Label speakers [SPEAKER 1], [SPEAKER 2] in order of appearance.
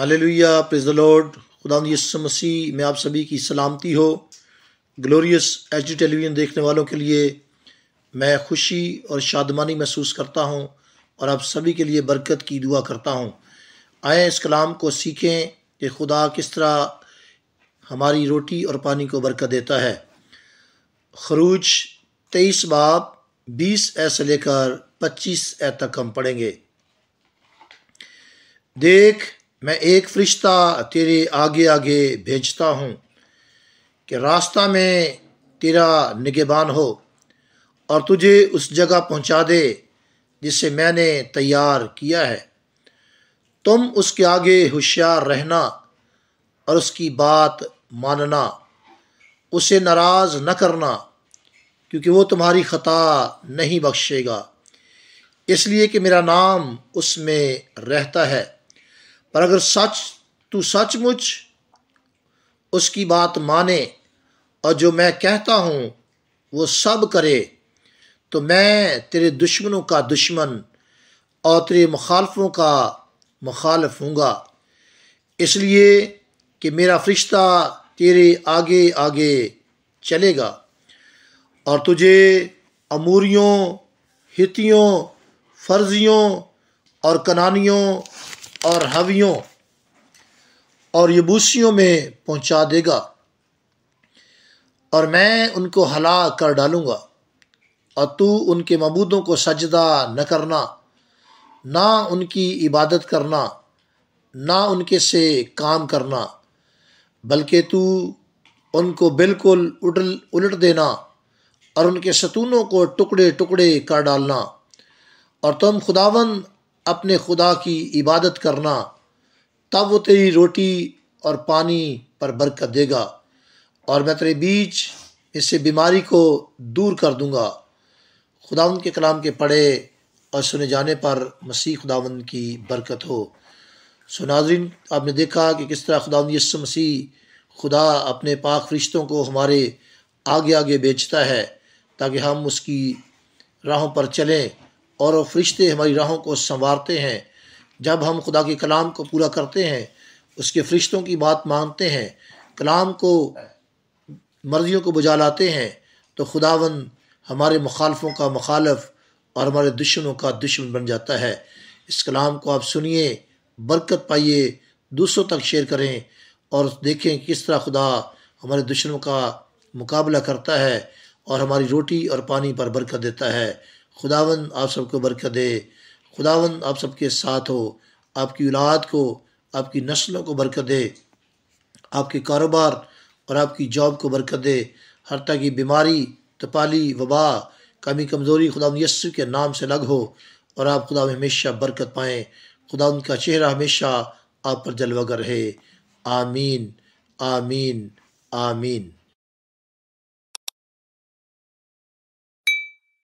[SPEAKER 1] hallelujah praise the Lord खुदा यसु मसीह में आप सभी की सलामती हो ग्लोरियस एच डी टेलीविज़न देखने वालों के लिए मैं खुशी और शादमानी महसूस करता हूँ और आप सभी के लिए बरकत की दुआ करता हूँ आए इस कलाम को सीखें कि खुदा किस तरह हमारी रोटी और पानी को बरकत देता है खरूज तेईस बाप बीस ए से लेकर पच्चीस ए तक हम पढ़ेंगे देख मैं एक फ़रिश्ता तेरे आगे आगे भेजता हूँ कि रास्ता में तेरा निगेबान हो और तुझे उस जगह पहुँचा दे जिसे मैंने तैयार किया है तुम उसके आगे होशियार रहना और उसकी बात मानना उसे नाराज़ न करना क्योंकि वो तुम्हारी ख़ता नहीं बख्शेगा इसलिए कि मेरा नाम उसमें रहता है पर अगर सच तू सचमुच उसकी बात माने और जो मैं कहता हूँ वो सब करे तो मैं तेरे दुश्मनों का दुश्मन और तेरे मुखालफों का मुखालफ हूँगा इसलिए कि मेरा फरिश्ता तेरे आगे आगे चलेगा और तुझे अमूरियों हितियों फर्जियों और कनानियों और हवियों और यबूसियों में पहुंचा देगा और मैं उनको हला कर डालूँगा और तू उनके मबूदों को सजदा न करना ना उनकी इबादत करना ना उनके से काम करना बल्कि तू उनको बिल्कुल उडल उलट देना और उनके सतूनों को टुकड़े टुकड़े कर डालना और तुम खुदावन अपने खुदा की इबादत करना तब वो तेरी रोटी और पानी पर बरकत देगा और मैं तेरे बीच इससे बीमारी को दूर कर दूंगा खुदा के कलाम के पढ़े और सुने जाने पर मसीह खुदावन की बरकत हो सो नाजरीन आपने देखा कि किस तरह खुदा यस्सु मसीह खुदा अपने पाक रिश्तों को हमारे आगे आगे बेचता है ताकि हम उसकी राहों पर चलें और फरिश्ते हमारी राहों को संवारते हैं जब हम खुदा के कलाम को पूरा करते हैं उसके फरिश्तों की बात मानते हैं कलाम को मर्जियों को बुझा लाते हैं तो खुदावन हमारे मुखालफों का मुखालफ और हमारे दुश्मनों का दुश्मन बन जाता है इस कलाम को आप सुनिए बरकत पाइए दूसरों तक शेयर करें और देखें किस तरह खुदा हमारे दुश्मनों का मुकाबला करता है और हमारी रोटी और पानी पर बरकत देता है खुदावन आप सबको बरकत दे खुदावन आप सबके साथ हो आपकी औलाद को आपकी नस्लों को बरकत दे आपके कारोबार और आपकी जॉब को बरकत दे हर तरह की बीमारी तपाली वबा कमी कमज़ोरी खुदा यस्सु के नाम से लग हो और आप खुदा में हमेशा बरकत पाएँ खुदा उनका चेहरा हमेशा आप पर जलवागर रहे आमीन आमीन आमीन